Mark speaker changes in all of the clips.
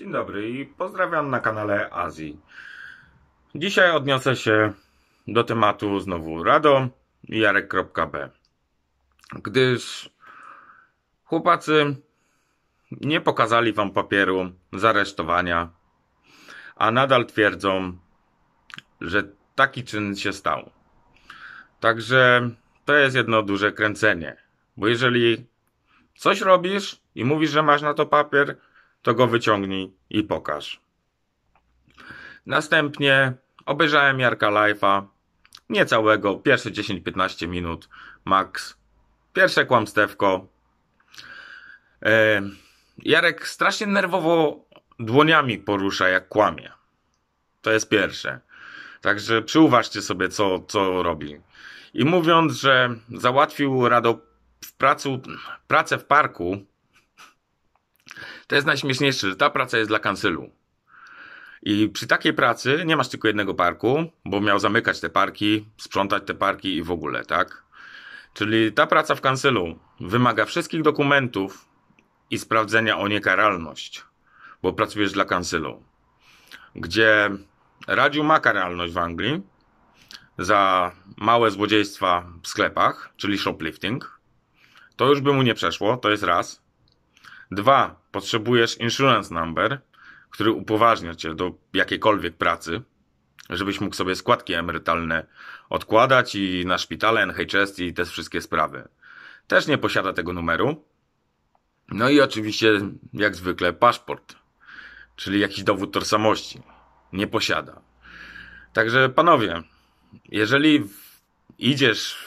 Speaker 1: Dzień dobry i pozdrawiam na kanale Azji. Dzisiaj odniosę się do tematu znowu Rado i Jarek.b gdyż chłopacy nie pokazali wam papieru z aresztowania, a nadal twierdzą, że taki czyn się stał. Także to jest jedno duże kręcenie, bo jeżeli coś robisz i mówisz, że masz na to papier, to go wyciągnij i pokaż. Następnie obejrzałem Jarka nie całego, pierwsze 10-15 minut, max. Pierwsze kłamstewko. E, Jarek strasznie nerwowo dłoniami porusza, jak kłamie. To jest pierwsze. Także przyuważcie sobie, co, co robi. I mówiąc, że załatwił Rado w pracy pracę w parku, to jest najśmieszniejsze, że ta praca jest dla kancelu. I przy takiej pracy nie masz tylko jednego parku, bo miał zamykać te parki, sprzątać te parki i w ogóle, tak? Czyli ta praca w kancelu wymaga wszystkich dokumentów i sprawdzenia o niekaralność, bo pracujesz dla kancelu. Gdzie radził ma karalność w Anglii za małe złodziejstwa w sklepach, czyli shoplifting. To już by mu nie przeszło, to jest raz. Dwa, potrzebujesz insurance number, który upoważnia cię do jakiejkolwiek pracy, żebyś mógł sobie składki emerytalne odkładać i na szpitale, NHS i te wszystkie sprawy. Też nie posiada tego numeru. No i oczywiście, jak zwykle, paszport, czyli jakiś dowód tożsamości. Nie posiada. Także panowie, jeżeli idziesz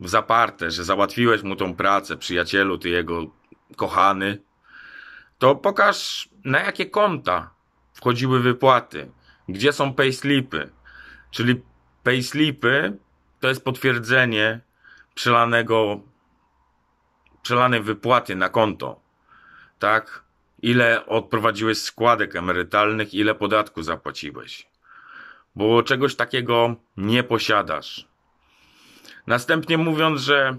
Speaker 1: w zaparte, że załatwiłeś mu tą pracę, przyjacielu, ty jego kochany, to pokaż na jakie konta wchodziły wypłaty, gdzie są payslipy. Czyli payslipy to jest potwierdzenie przelanego, przelanej wypłaty na konto. Tak? Ile odprowadziłeś składek emerytalnych, ile podatku zapłaciłeś. Bo czegoś takiego nie posiadasz. Następnie mówiąc, że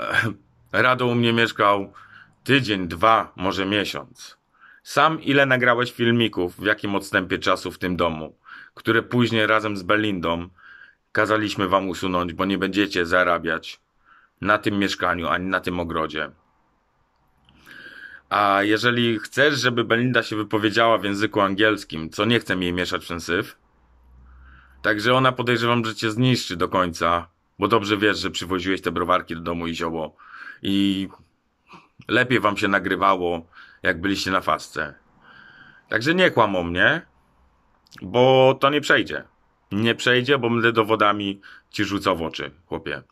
Speaker 1: e, rado u mnie mieszkał tydzień, dwa, może miesiąc. Sam ile nagrałeś filmików, w jakim odstępie czasu w tym domu, które później razem z Belindą kazaliśmy wam usunąć, bo nie będziecie zarabiać na tym mieszkaniu ani na tym ogrodzie. A jeżeli chcesz, żeby Belinda się wypowiedziała w języku angielskim, co nie chcę jej mieszać w ten syf, także ona podejrzewam, że cię zniszczy do końca, bo dobrze wiesz, że przywoziłeś te browarki do domu i zioło i Lepiej wam się nagrywało, jak byliście na fasce. Także nie kłam o mnie, bo to nie przejdzie. Nie przejdzie, bo będę dowodami ci rzucał w oczy, chłopie.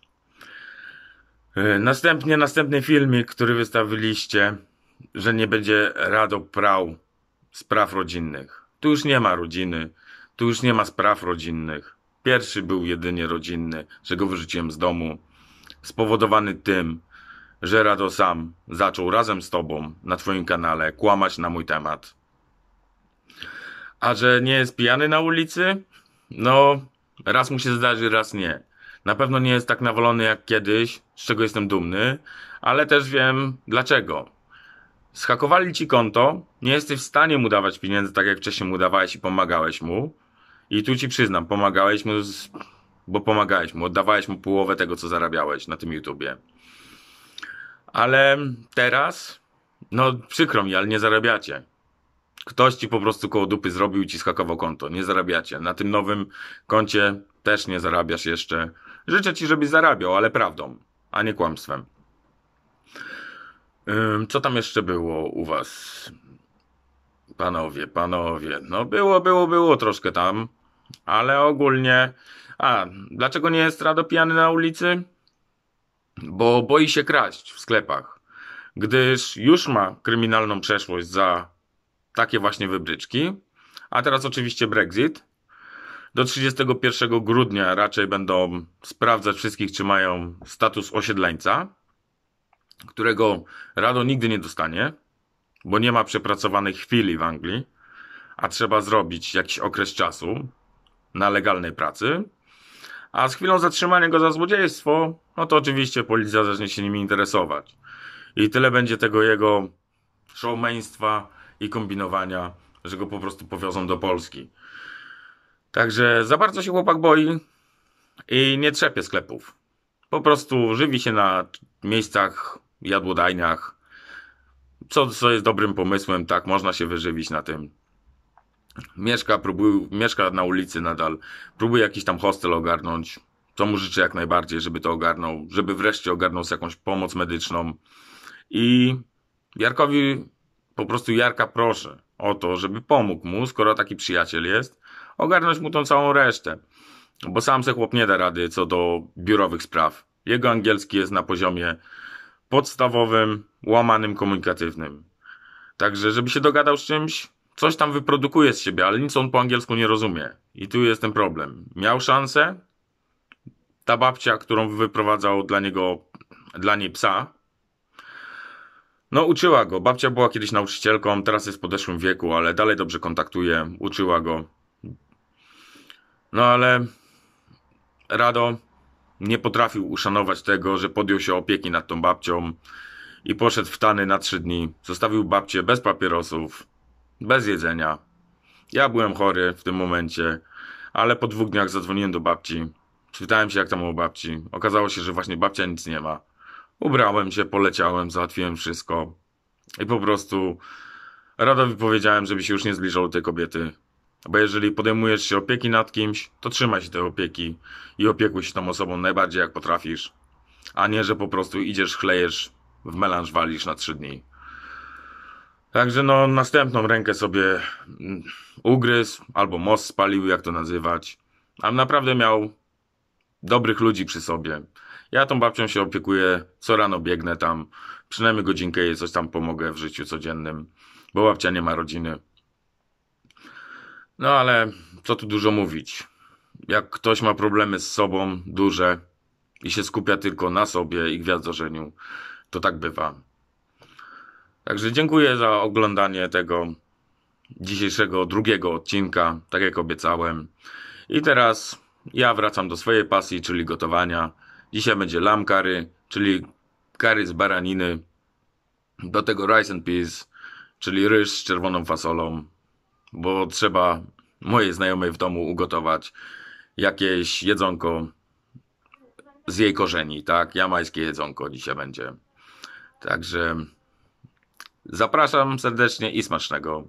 Speaker 1: E, następnie, następny filmik, który wystawiliście, że nie będzie rado prał spraw rodzinnych. Tu już nie ma rodziny, tu już nie ma spraw rodzinnych. Pierwszy był jedynie rodzinny, że go wyrzuciłem z domu, spowodowany tym, że Rado sam zaczął razem z tobą na twoim kanale kłamać na mój temat. A że nie jest pijany na ulicy? No, raz mu się zdarzy, raz nie. Na pewno nie jest tak nawolony jak kiedyś, z czego jestem dumny, ale też wiem dlaczego. Schakowali ci konto, nie jesteś w stanie mu dawać pieniędzy tak jak wcześniej mu dawałeś i pomagałeś mu. I tu ci przyznam, pomagałeś mu, z... bo pomagałeś mu, oddawałeś mu połowę tego, co zarabiałeś na tym YouTubie. Ale teraz, no przykro mi, ale nie zarabiacie. Ktoś ci po prostu koło dupy zrobił i ci skakował konto. Nie zarabiacie. Na tym nowym koncie też nie zarabiasz jeszcze. Życzę ci, żebyś zarabiał, ale prawdą, a nie kłamstwem. Co tam jeszcze było u was? Panowie, panowie. No było, było, było troszkę tam. Ale ogólnie... A, dlaczego nie jest pijany na ulicy? bo boi się kraść w sklepach, gdyż już ma kryminalną przeszłość za takie właśnie wybryczki. A teraz oczywiście Brexit. Do 31 grudnia raczej będą sprawdzać wszystkich, czy mają status osiedleńca, którego rado nigdy nie dostanie, bo nie ma przepracowanej chwili w Anglii, a trzeba zrobić jakiś okres czasu na legalnej pracy a z chwilą zatrzymania go za złodziejstwo, no to oczywiście policja zacznie się nimi interesować. I tyle będzie tego jego showmeństwa i kombinowania, że go po prostu powiozą do Polski. Także za bardzo się chłopak boi i nie trzepie sklepów. Po prostu żywi się na miejscach, jadłodajniach, co, co jest dobrym pomysłem, tak, można się wyżywić na tym. Mieszka, próbuje mieszka na ulicy nadal, próbuje jakiś tam hostel ogarnąć, co mu życzę jak najbardziej, żeby to ogarnął, żeby wreszcie ogarnął z jakąś pomoc medyczną. I Jarkowi, po prostu Jarka proszę o to, żeby pomógł mu, skoro taki przyjaciel jest, ogarnąć mu tą całą resztę. Bo sam se chłop nie da rady co do biurowych spraw. Jego angielski jest na poziomie podstawowym, łamanym komunikatywnym. Także, żeby się dogadał z czymś, coś tam wyprodukuje z siebie, ale nic on po angielsku nie rozumie. I tu jest ten problem. Miał szansę, ta babcia, którą wyprowadzał dla niego, dla niej psa, no uczyła go. Babcia była kiedyś nauczycielką, teraz jest w podeszłym wieku, ale dalej dobrze kontaktuje, uczyła go. No ale Rado nie potrafił uszanować tego, że podjął się opieki nad tą babcią i poszedł w Tany na trzy dni. Zostawił babcię bez papierosów, bez jedzenia. Ja byłem chory w tym momencie, ale po dwóch dniach zadzwoniłem do babci. Czytałem się, jak tam u babci. Okazało się, że właśnie babcia nic nie ma. Ubrałem się, poleciałem, załatwiłem wszystko. I po prostu Radowi powiedziałem, żeby się już nie zbliżał do tej kobiety. Bo jeżeli podejmujesz się opieki nad kimś, to trzymaj się tej opieki i opiekuj się tą osobą najbardziej jak potrafisz. A nie, że po prostu idziesz, chlejesz, w melanż walisz na trzy dni. Także no, następną rękę sobie mm, ugryzł, albo most spalił, jak to nazywać. A naprawdę miał dobrych ludzi przy sobie. Ja tą babcią się opiekuję, co rano biegnę tam, przynajmniej godzinkę jej coś tam pomogę w życiu codziennym, bo babcia nie ma rodziny. No ale co tu dużo mówić. Jak ktoś ma problemy z sobą duże i się skupia tylko na sobie i gwiazdorzeniu, to tak bywa. Także dziękuję za oglądanie tego dzisiejszego drugiego odcinka, tak jak obiecałem. I teraz ja wracam do swojej pasji, czyli gotowania. Dzisiaj będzie lamkary, czyli kary z baraniny. Do tego rice and peas, czyli ryż z czerwoną fasolą, bo trzeba mojej znajomej w domu ugotować jakieś jedzonko z jej korzeni, tak? Jamańskie jedzonko dzisiaj będzie. Także Zapraszam serdecznie i smacznego.